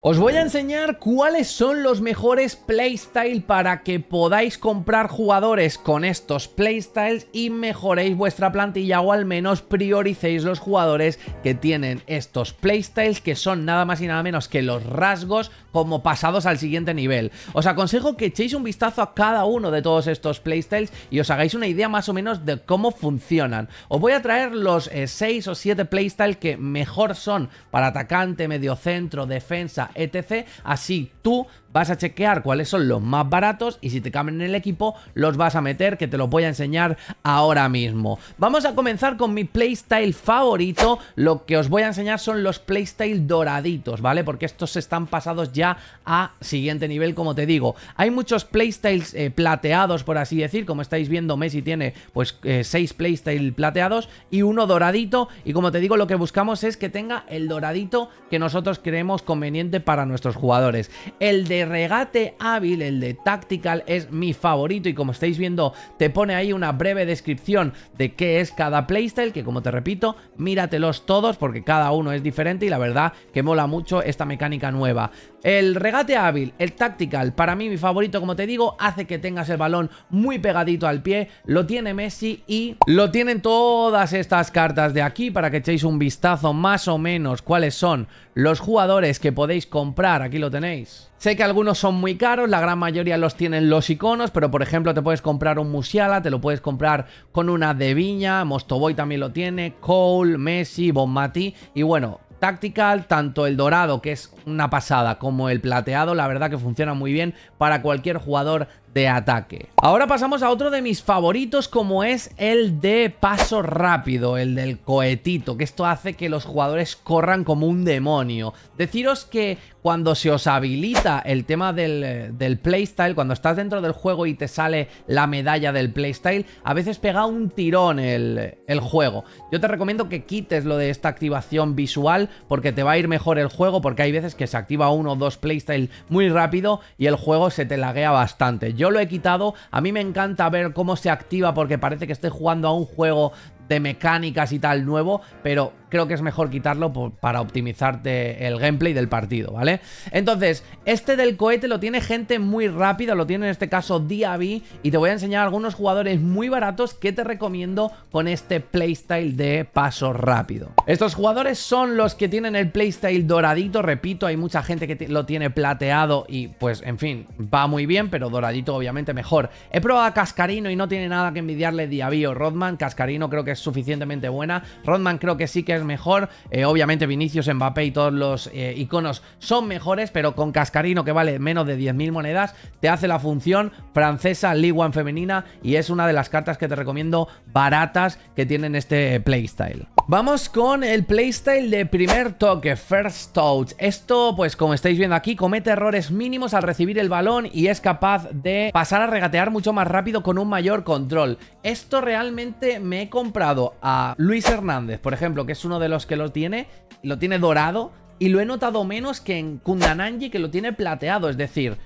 Os voy a enseñar cuáles son los mejores playstyle para que podáis comprar jugadores con estos playstyles y mejoréis vuestra plantilla o al menos prioricéis los jugadores que tienen estos playstyles que son nada más y nada menos que los rasgos como pasados al siguiente nivel. Os aconsejo que echéis un vistazo a cada uno de todos estos playstyles y os hagáis una idea más o menos de cómo funcionan. Os voy a traer los 6 eh, o 7 playstyles que mejor son para atacante, medio centro, defensa etc. Así tú vas a chequear cuáles son los más baratos y si te cambian el equipo los vas a meter, que te lo voy a enseñar ahora mismo. Vamos a comenzar con mi playstyle favorito, lo que os voy a enseñar son los playstyle doraditos, ¿vale? Porque estos están pasados ya a siguiente nivel, como te digo. Hay muchos playstyles eh, plateados, por así decir, como estáis viendo Messi tiene pues 6 eh, playstyle plateados y uno doradito y como te digo lo que buscamos es que tenga el doradito que nosotros creemos conveniente para nuestros jugadores. El de regate hábil, el de Tactical, es mi favorito y como estáis viendo te pone ahí una breve descripción de qué es cada playstyle, que como te repito, míratelos todos porque cada uno es diferente y la verdad que mola mucho esta mecánica nueva. El regate hábil, el Tactical, para mí mi favorito, como te digo, hace que tengas el balón muy pegadito al pie, lo tiene Messi y lo tienen todas estas cartas de aquí para que echéis un vistazo más o menos cuáles son los jugadores que podéis comprar, aquí lo tenéis. Sé que algunos son muy caros, la gran mayoría los tienen los iconos, pero por ejemplo te puedes comprar un Musiala, te lo puedes comprar con una de Viña, Mostoboy también lo tiene, Cole, Messi, Bonmati y bueno, Tactical, tanto el dorado, que es una pasada, como el plateado, la verdad que funciona muy bien para cualquier jugador de ataque. Ahora pasamos a otro de mis favoritos, como es el de paso rápido, el del cohetito, que esto hace que los jugadores corran como un demonio. Deciros que cuando se os habilita el tema del, eh, playstyle, cuando estás dentro del juego y te sale la medalla del playstyle, a veces pega un tirón el, el juego. Yo te recomiendo que quites lo de esta activación visual porque te va a ir mejor el juego, porque hay veces que se activa uno o dos playstyle muy rápido y el juego se te laguea bastante. Yo lo he quitado, a mí me encanta ver cómo se activa porque parece que estoy jugando a un juego de mecánicas y tal nuevo, pero creo que es mejor quitarlo para optimizarte el gameplay del partido, ¿vale? Entonces, este del cohete lo tiene gente muy rápida, lo tiene en este caso Diaby y te voy a enseñar algunos jugadores muy baratos que te recomiendo con este playstyle de paso rápido. Estos jugadores son los que tienen el playstyle doradito, repito, hay mucha gente que lo tiene plateado y pues, en fin, va muy bien, pero doradito obviamente mejor. He probado a Cascarino y no tiene nada que envidiarle Diaby o Rodman, Cascarino creo que es suficientemente buena, Rodman creo que sí que mejor. Eh, obviamente Vinicius, Mbappé y todos los eh, iconos son mejores, pero con Cascarino que vale menos de 10.000 monedas, te hace la función francesa League One femenina y es una de las cartas que te recomiendo baratas que tienen este playstyle. Vamos con el playstyle de primer toque, First Touch. Esto, pues como estáis viendo aquí, comete errores mínimos al recibir el balón y es capaz de pasar a regatear mucho más rápido con un mayor control. Esto realmente me he comprado a Luis Hernández, por ejemplo, que es uno de los que lo tiene, lo tiene dorado y lo he notado menos que en Kundananji que lo tiene plateado, es decir,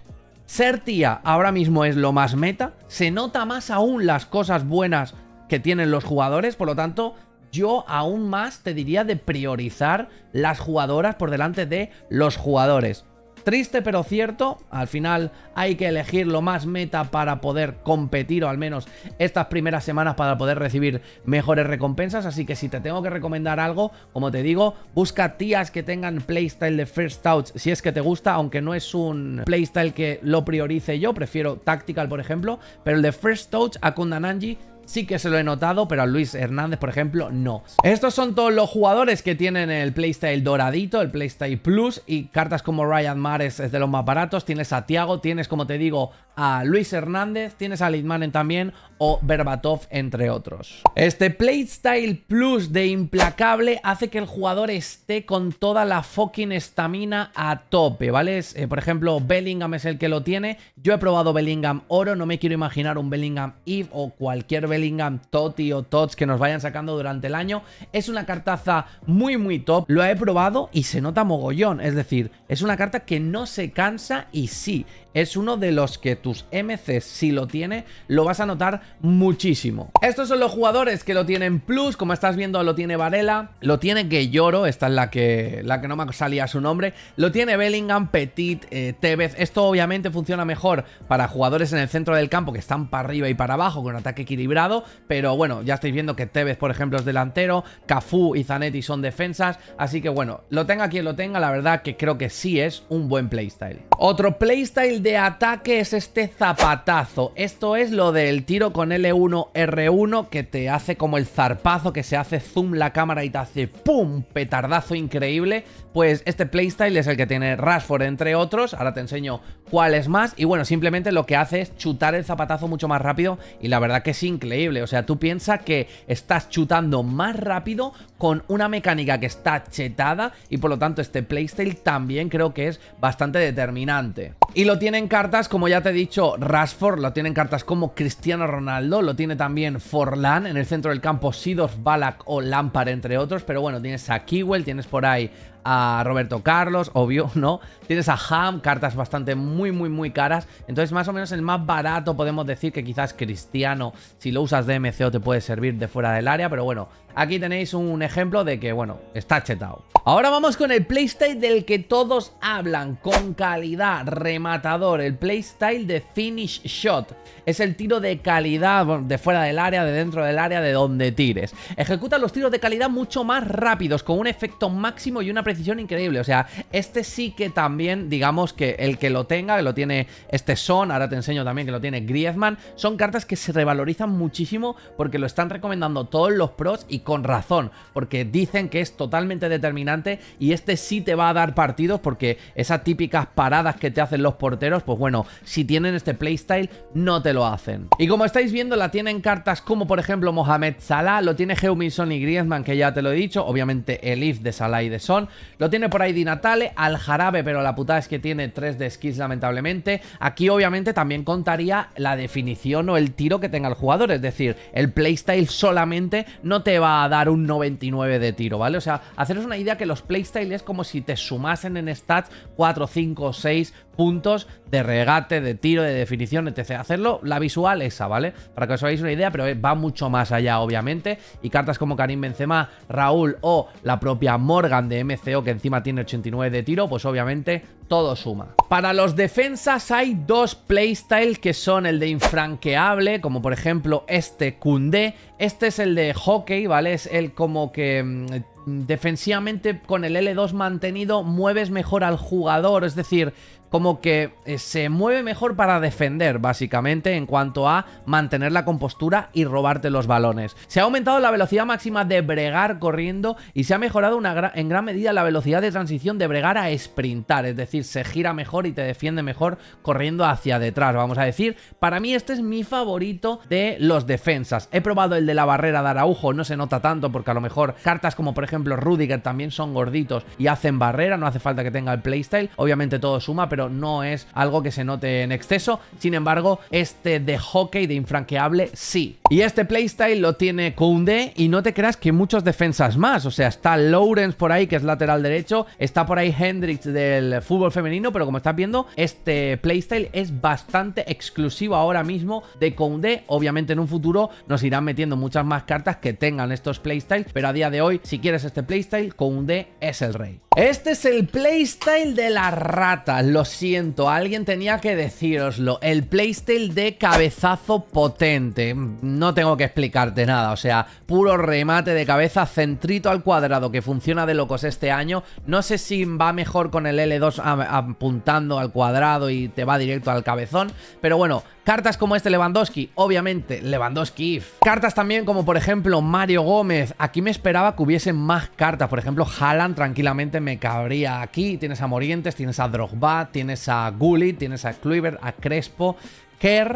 ser tía ahora mismo es lo más meta, se nota más aún las cosas buenas que tienen los jugadores, por lo tanto, yo aún más te diría de priorizar las jugadoras por delante de los jugadores. Triste pero cierto, al final hay que elegir lo más meta para poder competir o al menos estas primeras semanas para poder recibir mejores recompensas, así que si te tengo que recomendar algo, como te digo, busca tías que tengan playstyle de first touch si es que te gusta, aunque no es un playstyle que lo priorice yo, prefiero tactical por ejemplo, pero el de first touch a Kundananji sí que se lo he notado, pero a Luis Hernández, por ejemplo, no. Estos son todos los jugadores que tienen el playstyle doradito, el playstyle plus, y cartas como Ryan Mares es de los más baratos, tienes a Tiago, tienes, como te digo, a Luis Hernández, tienes a Lidmanen también, o Berbatov, entre otros. Este playstyle plus de implacable hace que el jugador esté con toda la fucking estamina a tope, ¿vale? Eh, por ejemplo, Bellingham es el que lo tiene, yo he probado Bellingham oro, no me quiero imaginar un Bellingham Eve o cualquier Bellingham Bellingham, Totti o Tots que nos vayan sacando durante el año. Es una cartaza muy, muy top. Lo he probado y se nota mogollón. Es decir, es una carta que no se cansa y sí, es uno de los que tus MCs, si lo tiene, lo vas a notar muchísimo. Estos son los jugadores que lo tienen plus, como estás viendo lo tiene Varela, lo tiene lloro. esta es la que, la que no me salía su nombre, lo tiene Bellingham, Petit, eh, Tevez, esto obviamente funciona mejor para jugadores en el centro del campo que están para arriba y para abajo con ataque equilibrado pero bueno, ya estáis viendo que Tevez, por ejemplo, es delantero, Cafú y Zanetti son defensas, así que bueno, lo tenga quien lo tenga, la verdad que creo que sí es un buen playstyle. Otro playstyle de ataque es este zapatazo, esto es lo del tiro con L1, R1, que te hace como el zarpazo, que se hace zoom la cámara y te hace ¡pum! petardazo increíble, pues este playstyle es el que tiene Rashford entre otros, ahora te enseño cuál es más, y bueno, simplemente lo que hace es chutar el zapatazo mucho más rápido, y la verdad que es increíble increíble. O sea, tú piensas que estás chutando más rápido con una mecánica que está chetada y por lo tanto este playstyle también creo que es bastante determinante. Y lo tienen cartas, como ya te he dicho, Rashford, lo tienen cartas como Cristiano Ronaldo, lo tiene también Forlan en el centro del campo Sidor, Balak o Lampard, entre otros. Pero bueno, tienes a Kiwell, tienes por ahí a Roberto Carlos, obvio, ¿no? Tienes a Ham, cartas bastante muy, muy, muy caras. Entonces, más o menos el más barato podemos decir que quizás Cristiano, si lo usas de MCO, te puede servir de fuera del área. Pero bueno, Aquí tenéis un ejemplo de que, bueno, está chetado. Ahora vamos con el playstyle del que todos hablan, con calidad, rematador, el playstyle de finish shot. Es el tiro de calidad de fuera del área, de dentro del área, de donde tires. Ejecuta los tiros de calidad mucho más rápidos, con un efecto máximo y una precisión increíble. O sea, este sí que también, digamos que el que lo tenga, que lo tiene este Son, ahora te enseño también que lo tiene Griezmann, son cartas que se revalorizan muchísimo porque lo están recomendando todos los pros y con razón, porque dicen que es totalmente determinante y este sí te va a dar partidos porque esas típicas paradas que te hacen los porteros, pues bueno, si tienen este playstyle no te lo hacen. Y como estáis viendo la tienen cartas como por ejemplo Mohamed Salah, lo tiene Heumilson y Griezmann que ya te lo he dicho, obviamente el if de Salah y de Son, lo tiene por ahí Di Natale, al jarabe, pero la putada es que tiene 3 de skills lamentablemente. Aquí obviamente también contaría la definición o el tiro que tenga el jugador, es decir, el playstyle solamente no te va a dar un 99 de tiro, ¿vale? O sea, haceros una idea que los playstyles es como si te sumasen en stats 4, 5, 6 puntos de regate, de tiro, de definición, etc. Hacerlo la visual esa, ¿vale? Para que os hagáis una idea, pero eh, va mucho más allá, obviamente. Y cartas como Karim Benzema, Raúl o la propia Morgan de MCO, que encima tiene 89 de tiro, pues obviamente todo suma. Para los defensas hay dos playstyles que son el de infranqueable, como por ejemplo este Kunde. Este es el de hockey, ¿vale? Es el como que mm, defensivamente con el L2 mantenido mueves mejor al jugador, es decir, como que eh, se mueve mejor para defender, básicamente, en cuanto a mantener la compostura y robarte los balones. Se ha aumentado la velocidad máxima de bregar corriendo y se ha mejorado una en gran medida la velocidad de transición de bregar a sprintar, es decir, se gira mejor y te defiende mejor corriendo hacia detrás, vamos a decir. Para mí este es mi favorito de los defensas. He probado el de la barrera de Araujo, no se nota tanto porque a lo mejor cartas como por ejemplo Rudiger también son gorditos y hacen barrera, no hace falta que tenga el playstyle, obviamente todo suma, pero no es algo que se note en exceso. Sin embargo, este de hockey de infranqueable sí. Y este playstyle lo tiene Koundé y no te creas que muchos defensas más. O sea, está Lawrence por ahí, que es lateral derecho, está por ahí Hendrix del fútbol femenino, pero como estás viendo, este playstyle es bastante exclusivo ahora mismo de Koundé. Obviamente en un futuro nos irán metiendo muchas más cartas que tengan estos playstyles, pero a día de hoy, si quieres este playstyle, Koundé es el rey. Este es el playstyle de la rata. Los siento, alguien tenía que decíroslo. El playstyle de cabezazo potente. No tengo que explicarte nada, o sea, puro remate de cabeza, centrito al cuadrado que funciona de locos este año. No sé si va mejor con el L2 apuntando al cuadrado y te va directo al cabezón, pero bueno, Cartas como este Lewandowski, obviamente Lewandowski Cartas también como por ejemplo Mario Gómez, aquí me esperaba que hubiesen más cartas, por ejemplo Haaland tranquilamente me cabría aquí, tienes a Morientes, tienes a Drogba, tienes a Gullit, tienes a Kluivert, a Crespo,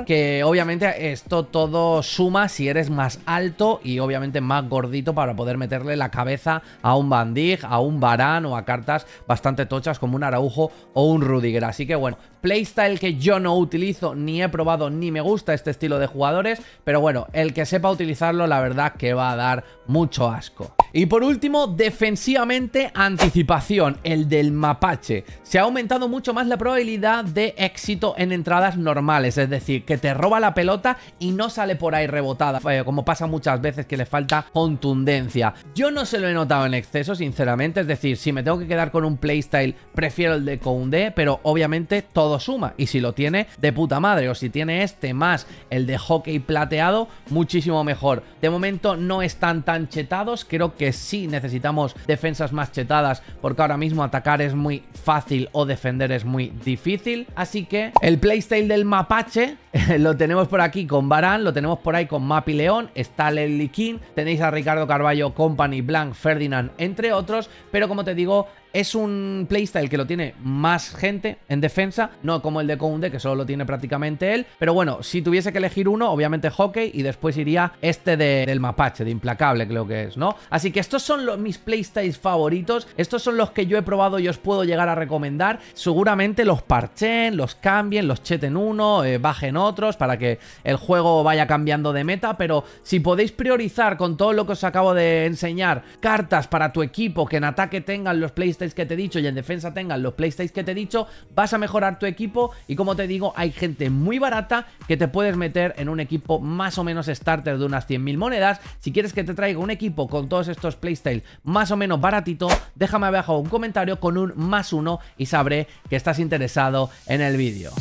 que obviamente esto todo suma si eres más alto y obviamente más gordito para poder meterle la cabeza a un bandig, a un Barán o a cartas bastante tochas como un Araujo o un Rudiger. Así que bueno, playstyle que yo no utilizo, ni he probado, ni me gusta este estilo de jugadores, pero bueno, el que sepa utilizarlo la verdad que va a dar mucho asco. Y por último, defensivamente, anticipación, el del mapache. Se ha aumentado mucho más la probabilidad de éxito en entradas normales, es decir, decir, que te roba la pelota y no sale por ahí rebotada, eh, como pasa muchas veces que le falta contundencia. Yo no se lo he notado en exceso, sinceramente, es decir, si me tengo que quedar con un playstyle, prefiero el de Koundé, pero obviamente todo suma, y si lo tiene, de puta madre, o si tiene este más el de hockey plateado, muchísimo mejor. De momento no están tan chetados, creo que sí necesitamos defensas más chetadas, porque ahora mismo atacar es muy fácil o defender es muy difícil, así que el playstyle del mapache it lo tenemos por aquí con Barán, lo tenemos por ahí con Mapi León, está Lely King, tenéis a Ricardo Carballo, Company, Blanc, Ferdinand, entre otros, pero como te digo, es un playstyle que lo tiene más gente en defensa, no como el de Koundé que solo lo tiene prácticamente él. Pero bueno, si tuviese que elegir uno, obviamente hockey y después iría este del mapache, de implacable creo que es, ¿no? Así que estos son los, mis playstyles favoritos, estos son los que yo he probado y os puedo llegar a recomendar. Seguramente los parchen, los cambien, los cheten uno, eh, bajen otros para que el juego vaya cambiando de meta, pero si podéis priorizar con todo lo que os acabo de enseñar, cartas para tu equipo que en ataque tengan los playstays que te he dicho y en defensa tengan los playstays que te he dicho, vas a mejorar tu equipo y como te digo, hay gente muy barata que te puedes meter en un equipo más o menos starter de unas 100.000 monedas. Si quieres que te traiga un equipo con todos estos playstyles más o menos baratito, déjame abajo un comentario con un más uno y sabré que estás interesado en el vídeo.